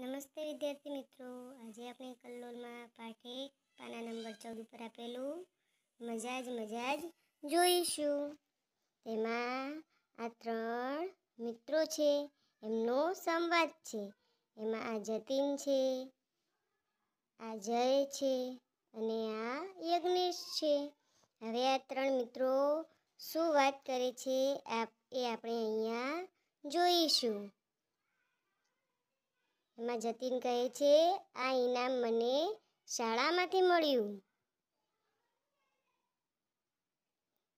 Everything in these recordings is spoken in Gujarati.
નમસ્તે વિદ્યાર્થી મિત્રો આજે આપણે કલ્લોલમાં પાઠે પાના નંબર ચૌદ ઉપર આપેલું મજા જ મજા જ જોઈશું તેમાં આ ત્રણ મિત્રો છે એમનો સંવાદ છે એમાં આ જતીન છે આ જય છે અને આ યજ્ઞેશ છે હવે આ ત્રણ મિત્રો શું વાત કરે છે એ આપણે અહીંયા જોઈશું માં જતીન કહે છે આ ઇનામ મને શાળામાંથી મળ્યું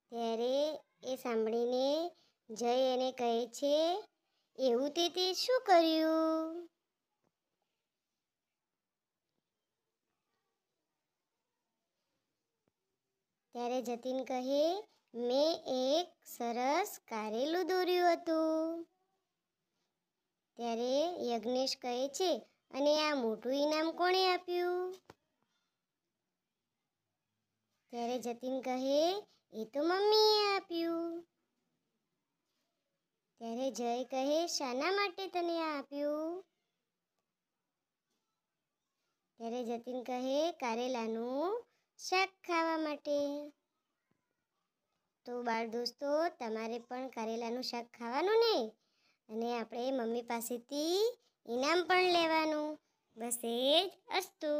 ત્યારે એ સાંભળીને જય એને કહે છે એવું તે તે શું કર્યું ત્યારે જતીન કહે મેં એક સરસ કારેલું દોર્યું હતું ત્યારે યજ્ઞેશ કહે છે અને આ મોટું ઇનામ કોણે આપ્યું ત્યારે જતીન કહે એ તો મમ્મીએ આપ્યું ત્યારે જય કહે શાના માટે તને આ આપ્યું ત્યારે જતીન કહે કારેલાનું શાક ખાવા માટે તો બાળ દોસ્તો તમારે પણ કારેલાનું શાક ખાવાનું ને અને આપણે મમ્મી પાસેથી ઇનામ પણ લેવાનું બસ એ જ અસ્તુ